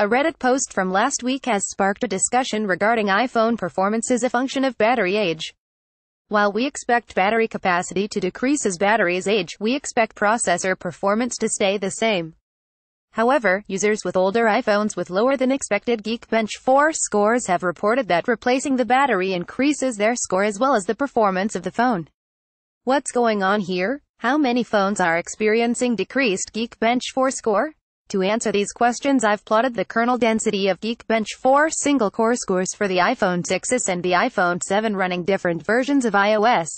A Reddit post from last week has sparked a discussion regarding iPhone performance as a function of battery age. While we expect battery capacity to decrease as batteries age, we expect processor performance to stay the same. However, users with older iPhones with lower than expected Geekbench 4 scores have reported that replacing the battery increases their score as well as the performance of the phone. What's going on here? How many phones are experiencing decreased Geekbench 4 score? To answer these questions I've plotted the kernel density of Geekbench 4 single-core scores for the iPhone 6s and the iPhone 7 running different versions of iOS.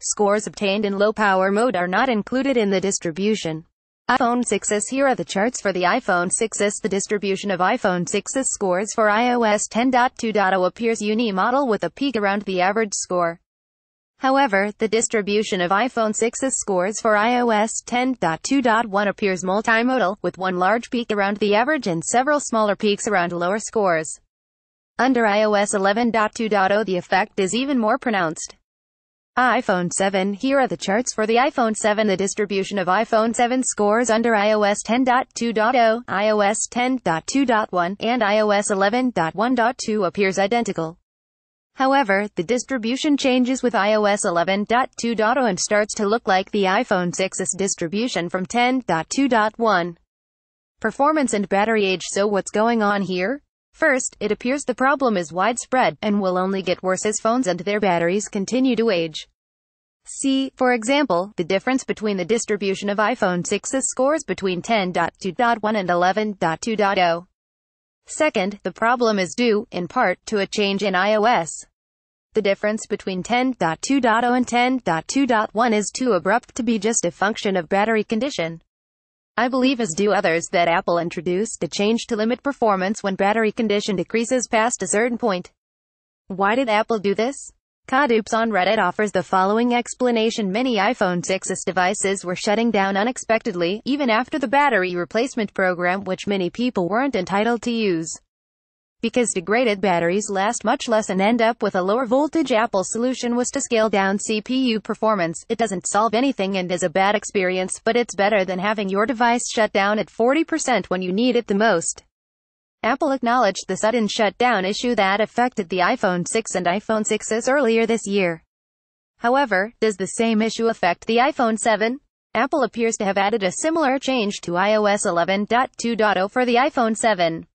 Scores obtained in low-power mode are not included in the distribution. iPhone 6s Here are the charts for the iPhone 6s. The distribution of iPhone 6s scores for iOS 10.2.0 appears uni-model with a peak around the average score. However, the distribution of iPhone 6's scores for iOS 10.2.1 appears multimodal, with one large peak around the average and several smaller peaks around lower scores. Under iOS 11.2.0 the effect is even more pronounced iPhone 7 Here are the charts for the iPhone 7 The distribution of iPhone 7 scores under iOS 10.2.0, iOS 10.2.1, and iOS 11.1.2 appears identical. However, the distribution changes with iOS 11.2.0 and starts to look like the iPhone 6's distribution from 10.2.1. Performance and battery age So what's going on here? First, it appears the problem is widespread, and will only get worse as phones and their batteries continue to age. See, for example, the difference between the distribution of iPhone 6's scores between 10.2.1 and 11.2.0. Second, the problem is due, in part, to a change in iOS. The difference between 10.2.0 and 10.2.1 is too abrupt to be just a function of battery condition. I believe as do others that Apple introduced a change to limit performance when battery condition decreases past a certain point. Why did Apple do this? Kadoops on Reddit offers the following explanation Many iPhone 6s devices were shutting down unexpectedly, even after the battery replacement program which many people weren't entitled to use. Because degraded batteries last much less and end up with a lower voltage Apple's solution was to scale down CPU performance. It doesn't solve anything and is a bad experience, but it's better than having your device shut down at 40% when you need it the most. Apple acknowledged the sudden shutdown issue that affected the iPhone 6 and iPhone 6s earlier this year. However, does the same issue affect the iPhone 7? Apple appears to have added a similar change to iOS 11.2.0 for the iPhone 7.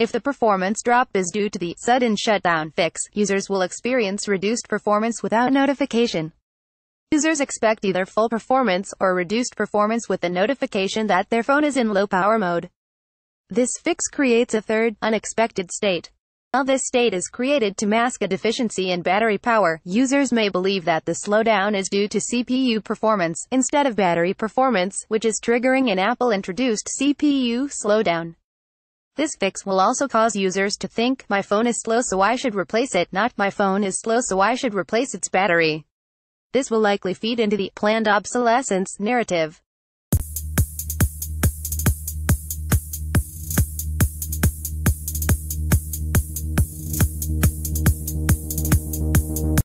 If the performance drop is due to the sudden shutdown fix, users will experience reduced performance without notification. Users expect either full performance or reduced performance with the notification that their phone is in low power mode. This fix creates a third, unexpected state. While this state is created to mask a deficiency in battery power, users may believe that the slowdown is due to CPU performance, instead of battery performance, which is triggering an Apple-introduced CPU slowdown. This fix will also cause users to think, my phone is slow so I should replace it, not my phone is slow so I should replace its battery. This will likely feed into the planned obsolescence narrative.